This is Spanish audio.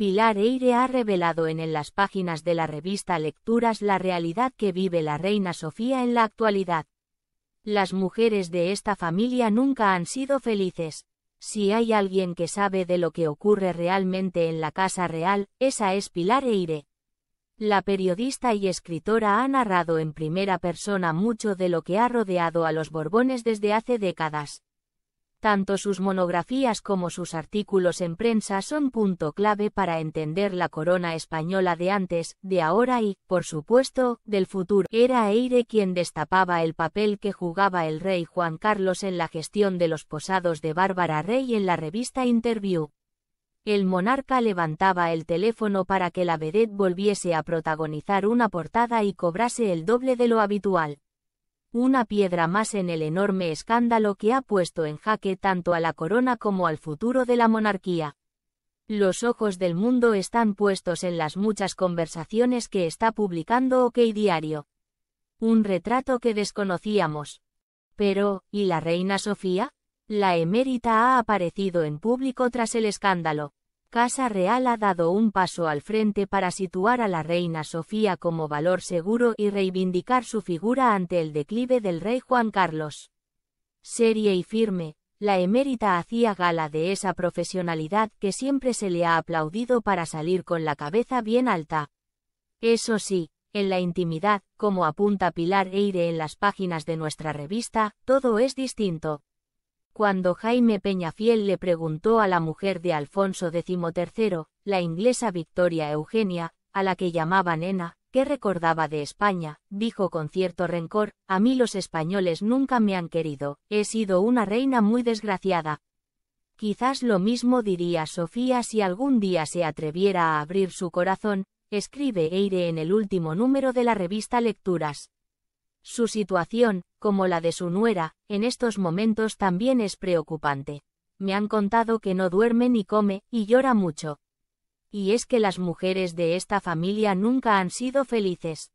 Pilar Eire ha revelado en las páginas de la revista Lecturas la realidad que vive la reina Sofía en la actualidad. Las mujeres de esta familia nunca han sido felices. Si hay alguien que sabe de lo que ocurre realmente en la Casa Real, esa es Pilar Eire. La periodista y escritora ha narrado en primera persona mucho de lo que ha rodeado a los Borbones desde hace décadas. Tanto sus monografías como sus artículos en prensa son punto clave para entender la corona española de antes, de ahora y, por supuesto, del futuro. Era Eire quien destapaba el papel que jugaba el rey Juan Carlos en la gestión de los posados de Bárbara Rey en la revista Interview. El monarca levantaba el teléfono para que la vedette volviese a protagonizar una portada y cobrase el doble de lo habitual una piedra más en el enorme escándalo que ha puesto en jaque tanto a la corona como al futuro de la monarquía. Los ojos del mundo están puestos en las muchas conversaciones que está publicando OK Diario. Un retrato que desconocíamos. Pero, ¿y la reina Sofía? La emérita ha aparecido en público tras el escándalo. Casa Real ha dado un paso al frente para situar a la reina Sofía como valor seguro y reivindicar su figura ante el declive del rey Juan Carlos. Serie y firme, la emérita hacía gala de esa profesionalidad que siempre se le ha aplaudido para salir con la cabeza bien alta. Eso sí, en la intimidad, como apunta Pilar Eire en las páginas de nuestra revista, todo es distinto cuando Jaime Peñafiel le preguntó a la mujer de Alfonso XIII, la inglesa Victoria Eugenia, a la que llamaba nena, que recordaba de España, dijo con cierto rencor, a mí los españoles nunca me han querido, he sido una reina muy desgraciada. Quizás lo mismo diría Sofía si algún día se atreviera a abrir su corazón, escribe Eire en el último número de la revista Lecturas. Su situación, como la de su nuera, en estos momentos también es preocupante. Me han contado que no duerme ni come, y llora mucho. Y es que las mujeres de esta familia nunca han sido felices.